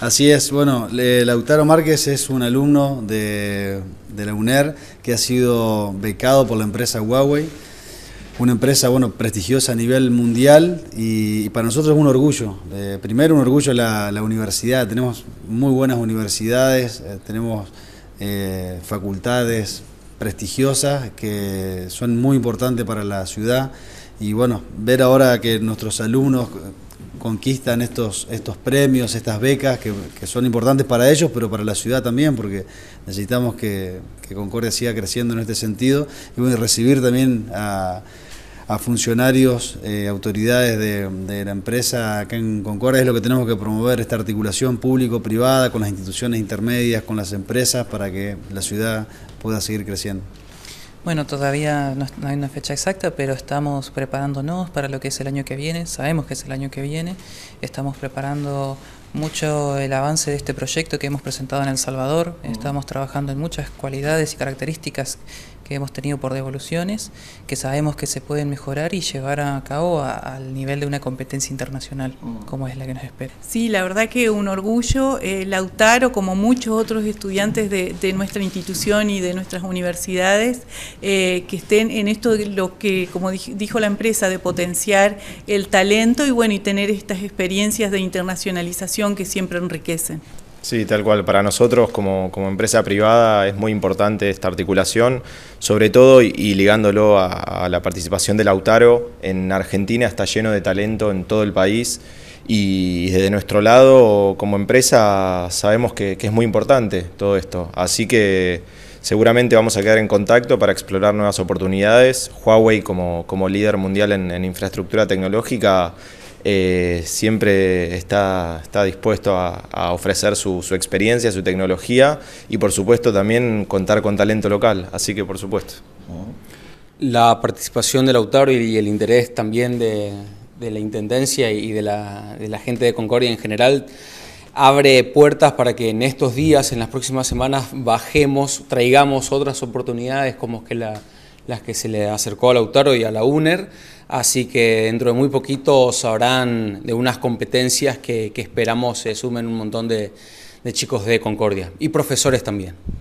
Así es, bueno, Lautaro Márquez es un alumno de, la UNER que ha sido becado por la empresa Huawei una empresa bueno, prestigiosa a nivel mundial y, para nosotros es un orgullo. Eh, primero un orgullo la, la, universidad, tenemos muy buenas universidades, eh, tenemos eh, facultades prestigiosas que son muy importantes para la ciudad y bueno, ver ahora que nuestros alumnos conquistan estos, estos premios, estas becas, que, son importantes para ellos, pero para la ciudad también, porque necesitamos que, Concordia siga creciendo en este sentido, y recibir también a, funcionarios, eh, autoridades de, de, la empresa acá en Concordia, es lo que tenemos que promover, esta articulación público-privada con las instituciones intermedias, con las empresas, para que la ciudad pueda seguir creciendo. Bueno, todavía no hay una fecha exacta, pero estamos preparándonos para lo que es el año que viene. Sabemos que es el año que viene. Estamos preparando mucho el avance de este proyecto que hemos presentado en El Salvador. Estamos trabajando en muchas cualidades y características que hemos tenido por devoluciones, que sabemos que se pueden mejorar y llevar a cabo al nivel de una competencia internacional, mm. como es la que nos espera. Sí, la verdad que un orgullo. Eh, Lautaro, como muchos otros estudiantes de, nuestra institución y de nuestras universidades, eh, que estén en esto lo que, como dijo la empresa, de potenciar el talento y bueno, y tener estas experiencias de internacionalización que siempre enriquecen. Sí, tal cual. Para nosotros como, empresa privada es muy importante esta articulación, sobre todo y, ligándolo a, la participación de Lautaro. En Argentina está lleno de talento en todo el país y desde nuestro lado como empresa sabemos que, que es muy importante todo esto. Así que seguramente vamos a quedar en contacto para explorar nuevas oportunidades. Huawei como, como líder mundial en, en infraestructura tecnológica eh, siempre está, está dispuesto a, ofrecer su, experiencia, su tecnología y por supuesto también contar con talento local, así que por supuesto. La participación del autor y el interés también de, la Intendencia y de la, de la gente de Concordia en general abre puertas para que en estos días, en las próximas semanas, bajemos, traigamos otras oportunidades como que la las que se le acercó a Lautaro y a la UNER, así que dentro de muy poquito sabrán de unas competencias que, esperamos se sumen un montón de chicos de Concordia y profesores también.